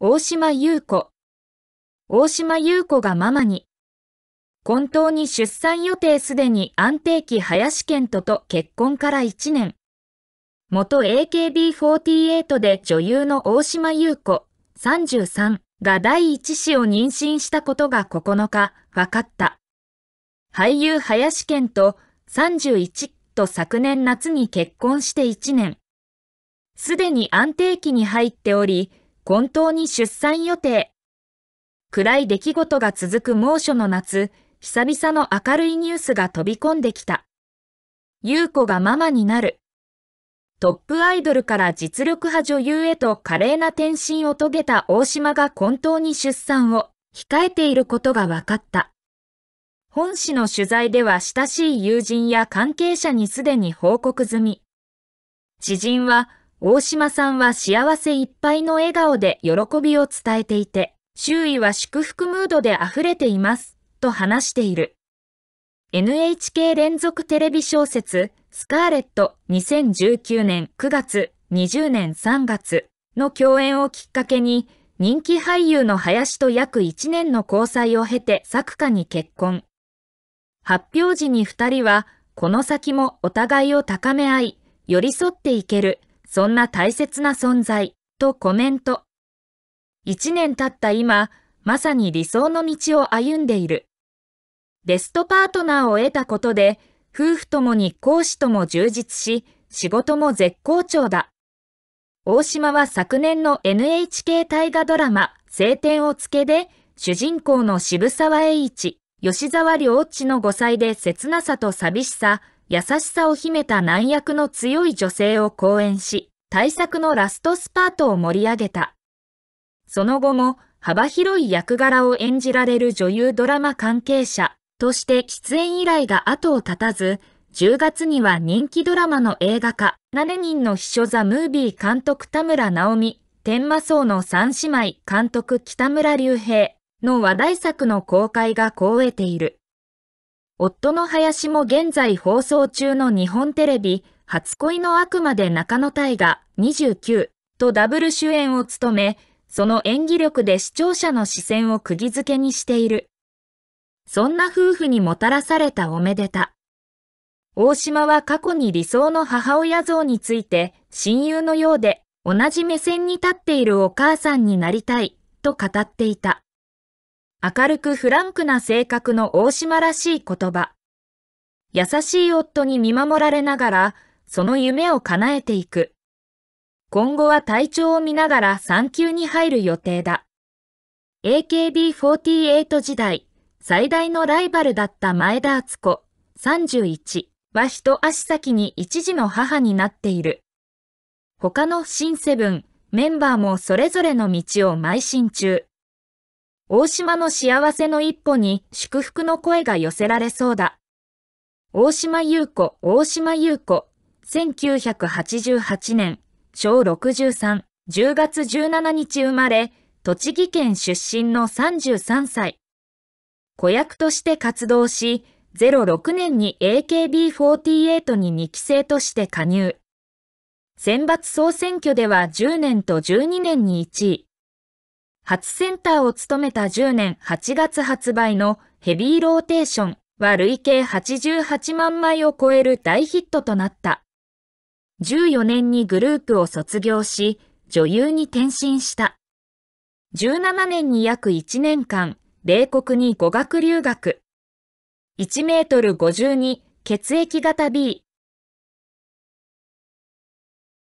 大島優子。大島優子がママに。本当に出産予定すでに安定期林健人と結婚から1年。元 AKB48 で女優の大島優子、33が第一子を妊娠したことが9日、分かった。俳優林健と31と昨年夏に結婚して1年。すでに安定期に入っており、本当に出産予定。暗い出来事が続く猛暑の夏、久々の明るいニュースが飛び込んできた。優子がママになる。トップアイドルから実力派女優へと華麗な転身を遂げた大島が本当に出産を控えていることが分かった。本誌の取材では親しい友人や関係者にすでに報告済み。知人は大島さんは幸せいっぱいの笑顔で喜びを伝えていて、周囲は祝福ムードで溢れています、と話している。NHK 連続テレビ小説、スカーレット2019年9月、20年3月の共演をきっかけに、人気俳優の林と約1年の交際を経て作家に結婚。発表時に2人は、この先もお互いを高め合い、寄り添っていけるそんな大切な存在とコメント。1年経った今、まさに理想の道を歩んでいる。ベストパートナーを得たことで、夫婦ともに講師とも充実し、仕事も絶好調だ。大島は昨年の NHK 大河ドラマ、晴天をつけで、主人公の渋沢栄一、吉沢良一の5歳で切なさと寂しさ、優しさを秘めた難役の強い女性を講演し、大作のラストスパートを盛り上げた。その後も幅広い役柄を演じられる女優ドラマ関係者として出演依頼が後を絶たず、10月には人気ドラマの映画化、7人の秘書ザ・ムービー監督田村直美、天魔荘の三姉妹監督北村隆平の話題作の公開が光得ている。夫の林も現在放送中の日本テレビ、初恋の悪魔で中野大河29とダブル主演を務め、その演技力で視聴者の視線を釘付けにしている。そんな夫婦にもたらされたおめでた。大島は過去に理想の母親像について、親友のようで同じ目線に立っているお母さんになりたいと語っていた。明るくフランクな性格の大島らしい言葉。優しい夫に見守られながら、その夢を叶えていく。今後は体調を見ながら産休に入る予定だ。AKB48 時代、最大のライバルだった前田敦子、31は一足先に一児の母になっている。他の新セブン、メンバーもそれぞれの道を邁進中。大島の幸せの一歩に祝福の声が寄せられそうだ。大島優子、大島優子、1988年、小63、10月17日生まれ、栃木県出身の33歳。子役として活動し、06年に AKB48 に2期生として加入。選抜総選挙では10年と12年に1位。初センターを務めた10年8月発売のヘビーローテーションは累計88万枚を超える大ヒットとなった。14年にグループを卒業し、女優に転身した。17年に約1年間、米国に語学留学。1メートル52、血液型 B、